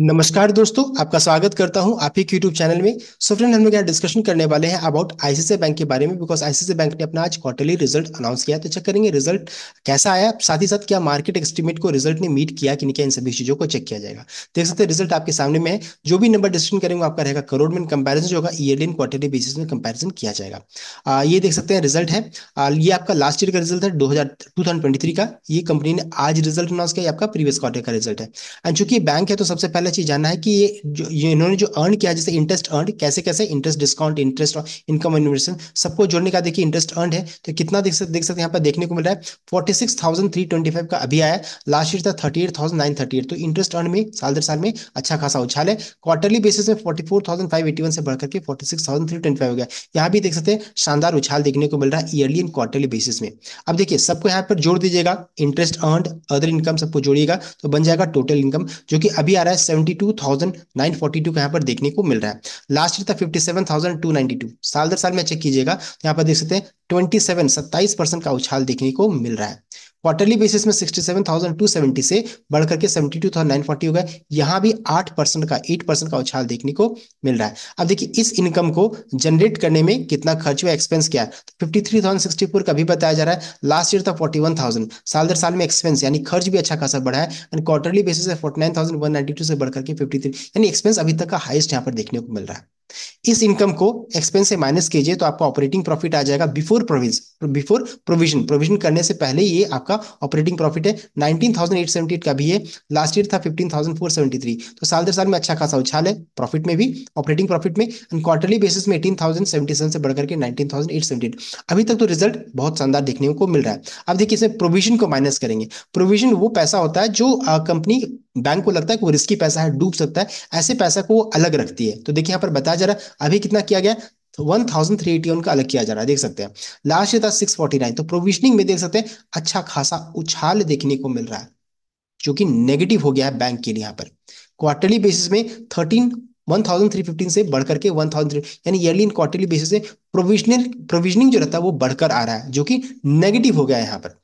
नमस्कार दोस्तों आपका स्वागत करता हूं आपके यूट्यूब चैनल में सो फ्रेंड हम लोग यहाँ डिस्कशन करने वाले हैं अबाउट आईसीआई बैंक के बारे में बिकॉज आईसीआई बैंक ने अपना आज क्वार्टरली रिजल्ट अनाउंस किया तो चेक करेंगे रिजल्ट कैसा आया साथ ही साथ क्या मार्केट एस्टिमेट को रिजल्ट ने मीट किया कि नहीं क्या इन सभी चीजों को चेक किया जाएगा देख सकते हैं रिजल्ट आपके सामने में है जो भी नंबर डिस्कशन करेंगे आपका रहेगा करोड़ में कंपेरिजन होगा ईयरली इन क्वार्टरली बेसिस में कंपेरिजन किया जाएगा ये देख सकते हैं रिजल्ट है ये आपका लास्ट ईयर का रिजल्ट है दो हजार का ये कंपनी ने आज रिजल्ट अनाउंस किया आपका प्रीवियस क्वार्टर का रिजल्ट है एंड चूंकि बैंक है तो सबसे पहले पहला चीज जानना है कि ये जो ये इन्होंने जो अर्न किया जैसे इंटरेस्ट अर्न कैसे कैसे इंटरेस्ट डिस्काउंट इंटरेस्ट इनकम इन्वेस्टन सबको जोड़ने का देखिए इंटरेस्ट अर्न है तो कितना देख सकते देख सकते यहाँ पर देखने को मिल रहा है फोर्टी का अभी आया लास्ट ईयर था थर्टी तो इंटरेस्ट अर्न में साल दर साल में अच्छा खासा उछाल है क्वार्टरली बेसिस में फोर्टी से बढ़कर के फोर्टी हो गया यहाँ भी देख सकते हैं शानदार उछाल देखने को मिल रहा है ईयरली एंड क्वार्टरली बेसिस में अब देखिए सबको यहाँ पर जोड़ दीजिएगा इंटरेस्ट अर्न अदर इनकम सबको जोड़िएगा तो बन जाएगा टोटल इनकम जो कि अभी आ रहा है 72,942 two thousand nine forty two का यहाँ पर देखने को मिल रहा है लास्ट ईयर था 57,292 थाउजेंड टू टू साल दर साल में चेक कीजिएगा तो यहाँ पर देख सकते हैं ट्वेंटी सेवन परसेंट का उछाल देखने को मिल रहा है क्वार्टरली बेसिस में 67,270 से बढ़ नाइन 72,940 हो गए यहाँ भी 8 परसेंट का 8 परसेंट का उछाल देखने को मिल रहा है अब देखिए इस इनकम को जनरेट करने में कितना खर्च हुआ एक्सपेंस क्या है फिफ्टी तो थ्री का भी बताया जा रहा है लास्ट ईयर था फोर्टी साल दर साल में एक्सपेंस यानी खर्च भी अच्छा खासा बढ़ा है and quarterly basis forty nine से बढ़कर के फिफ्टी यानी एक्सपेंस अभी तक का हाइस्ट यहाँ पर देखने को मिल रहा है इस इनकम को एक्सपेंस से माइनस कीजिए तो आपका ऑपरेटिंग प्रॉफिट आ जाएगा before provision before provision provision करने से पहले ये आपका ऑपरेटिंग प्रॉफिट है nineteen thousand eight seventy eight का भी है लास्ट ईयर था fifteen thousand four seventy three तो साल दर साल में अच्छा खासा उछाल है प्रॉफिट में भी ऑपरेटिंग प्रॉफिट में एंड क्वार्टरली बेसिस में एटीन थाउजेंड सेवेंटी सेवन से बढ़कर के nineteen thousand eight eight seventy अभी तक तो रिजल्ट बहुत शानदार देखने को मिल रहा है अब देखिए इसमें प्रोविजन को माइनस करेंगे प्रोविजन वो पैसा होता है जो कंपनी बैंक को लगता है कि वो रिस्की पैसा है डूब सकता है ऐसे पैसा को वो अलग रखती है तो देखिए यहाँ पर बताया जा रहा है अभी कितना किया गया वन थाउजेंड थ्री एटी उनका अलग किया जा रहा है देख सकते हैं लास्ट ईयर था सिक्स फोर्टी नाइन तो प्रोविजनिंग में देख सकते हैं अच्छा खासा उछाल देखने को मिल रहा है जो कि नेगेटिव हो गया है बैंक के लिए यहाँ पर क्वार्टरली बेसिस में thirteen one thousand three fifteen से बढ़कर के वन थाउजेंड थ्री यानी ईयरली इन क्वार्टरली बेसिस से प्रोविजनल प्रोविजनिंग जो रहता है वो बढ़कर आ रहा है जो कि नेगेटिव हो गया है यहाँ पर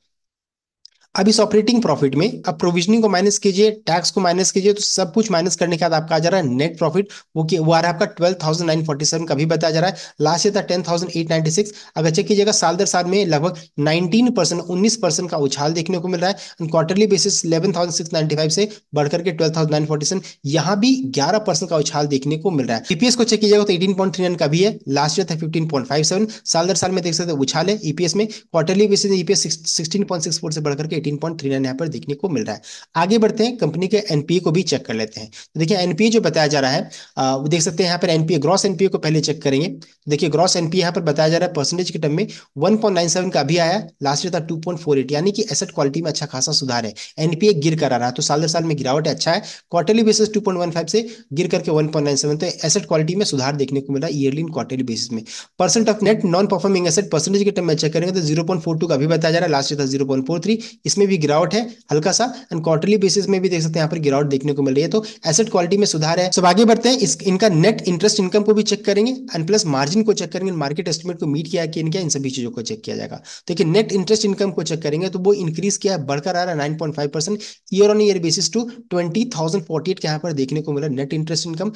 अब इस ऑपरेटिंग प्रॉफिट में अब प्रोविजनिंग को माइनस कीजिए टैक्स को माइनस कीजिए तो सब कुछ माइनस करने के बाद आपका आ जा रहा है नेट प्रॉफिट वो वो आ रहा है आपका twelve thousand nine forty seven का भी बताया जा रहा है लास्ट ईयर था ten thousand eight ninety six अगर चेक कीजिएगा साल दर साल में लगभग नाइनटीन परसेंट उन्नीस परसेंट का उछाल देखने को मिल रहा है quarterly basis eleven thousand six ninety five से बढ़कर के twelve thousand nine forty seven यहाँ भी ग्यारह परसेंट का उछाल देखने को मिल रहा है ईपीएस को चेक कीजिएगा तो एटीन पॉइंट थ्री नाइन का भी है लास्ट ईयर था फिफ्टीन पॉइंट फाइव सेवन साल दर साल में देख सकते उछाल है ईपीएस e में quarterly basis EPS sixteen point six four से बढ़कर के एटीन पॉइंट थ्री नाइन यहाँ पर देखने को मिल रहा है आगे बढ़ते हैं कंपनी के एनपीए को भी चेक कर लेते हैं तो देखिए एनपीए जो बताया जा रहा है आ, देख सकते हैं यहाँ पर एनपीए ग्रॉस एनपीए को पहले चेक करेंगे तो देखिए ग्रॉस एनपीए यहाँ पर बताया जा रहा है परसेंटेज के टर्म में वन का अभी आया लास्ट ईयर था टू यानी कि एसेट क्वालिटी में अच्छा खासा सुधार है एनपीए गिर कर आ रहा है तो साल दर साल में गिरावट अच्छा है क्वार्टरली बेसिस टू से गिर करके वन तो एसेट क्वालिटी में सुधार देखने को मिला ईयरली क्वार्टरली बेसिस में percent of net non performing asset percentage के टर्म में चेक करेंगे तो जीरो का भी बताया जा रहा है लास्ट ईयर था जीरो इस इसमें भी गिरावट है हल्का सा एंड क्वार्टरली बेसिस में भी देख सकते हैं यहाँ पर गिरावट देखने को मिल रही है तो एसेट क्वालिटी में सुधार है सब आगे बढ़ते हैं इस, इनका नेट इंटरेस्ट इनकम को भी चेक करेंगे एंड प्लस मार्जिन को चेक करेंगे मार्केट एस्टिमेट को मीट किया कि इनका इन सभी चीजों को चेक किया जाएगा तो देखिए नेट इंटरेस्ट इनकम को चेक करेंगे तो वो इंक्रीज किया है बढ़कर आ रहा है nine year on year basis two twenty thousand यहाँ पर देखने को मिला net interest income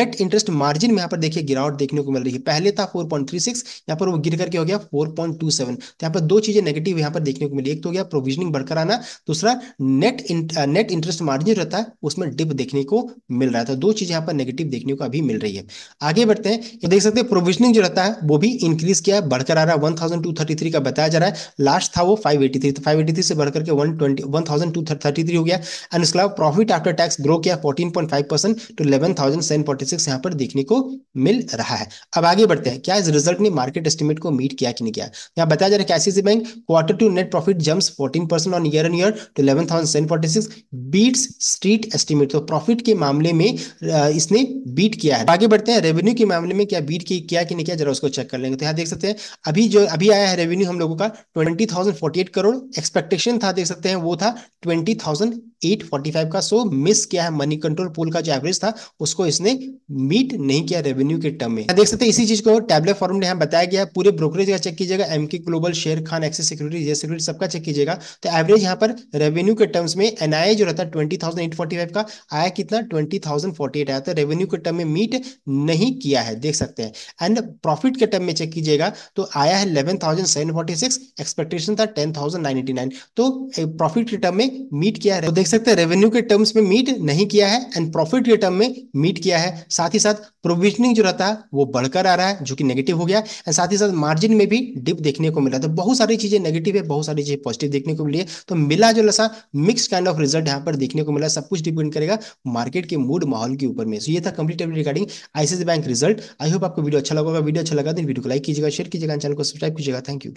net interest margin में यहाँ पर देखिए गिरावट देखने को मिल रही है पहले था फोर पॉइंट थ्री सिक्स यहाँ पर वो गिर करके हो गया फोर पॉइंट टू सेवन तो यहाँ पर दो चीजें नेगेटिव यहाँ पर देखने को मिली एक तो हो गया प्रोविजनिंग कवर कराना दूसरा net in, net interest margin रहता है उसमें डिप देखने को मिल रहा था तो दो चीज यहाँ पर नेगेटिव देखने को अभी मिल रही है आगे बढ़ते हैं ये देख सकते हैं प्रोविजनिंग जो रहता है वो भी इंक्रीज किया है बढ़कर आ रहा है वन का बताया जा रहा है लास्ट था वो फाइव तो फाइव से बढ़कर के वन ट्वेंटी हो गया एंड उसके अलावा प्रॉफिट आफ्टर टैक्स ग्रो किया fourteen percent to eleven thousand पर देखने को मिल रहा है अब आगे बढ़ते हैं क्या इस रिजल्ट ने मार्केट एस्टिमेट को मीट किया कि नहीं किया यहाँ बताया जा रहा है कैसी bank quarter two net profit jumps fourteen percent on year and year to eleven thousand seven forty six beats street estimate तो प्रॉफिट के मामले में इसने बीट किया है आगे बढ़ते हैं रेवेन्यू के मामले में क्या बीट की किया कि नहीं किया जरा उसको चेक कर लेंगे तो यहाँ देख सकते हैं अभी जो अभी आया है रेवेन्यू हम लोगों का twenty thousand forty eight crore expectation था देख सकते हैं वो था ट्वेंटी थाउजेंड एट का सो मिस किया है मनी कंट्रोल पूल का जो एवरेज था उसको इसने मीट नहीं किया रेवेन्यू के टर्म में देख सकते हैं इसी चीज को टैबलेट फॉर्म ने यहाँ बताया गया पूरे ब्रोकरेज का चेक कीजिएगा Emkay global Sharekhan Axis security J security सबका चेक कीजिएगा तो एवरेज यहाँ पर रेवेन्यू के टर्म्स में एनआईए जो रहता है twenty thousand eight forty five का आया कितना ट्वेंटी थाउजेंड फोर्टी एट आया तो रेवेन्यू के टर्म में मीट नहीं किया है देख सकते हैं एंड प्रॉफिट के टर्म में चेक कीजिएगा तो आया है eleven thousand seven forty six expectation था ten thousand nine eighty nine तो प्रॉफिट के टर्म में मीट किया है तो देख सकते हैं रेवेन्यू के टर्म्स में मीट नहीं किया है एंड प्रॉफिट के टर्म में मीट किया है साथ ही साथ प्रोविजनिंग जो रहता है वो बढ़कर आ रहा है जो कि नेगेटिव हो गया एंड साथ ही साथ मार्जिन में भी डिप देखने को मिला तो बहुत सारी चीजें नेगेटिव है बहुत सारी चीजें पॉजिटिव देखने को मिली करेंगे तो मिला जो लसा मिक्स काइंड ऑफ रिजल्ट यहाँ पर देखने को मिला सब कुछ डिपेंड करेगा मार्केट के मूड माहौल के ऊपर में सो ये था complete regarding ICICI bank result I hope आपको वीडियो अच्छा लगा वीडियो अच्छा लगा तो वीडियो को लाइक कीजिएगा शेयर कीजिएगा चैनल को सब्सक्राइब कीजिएगा थैंक यू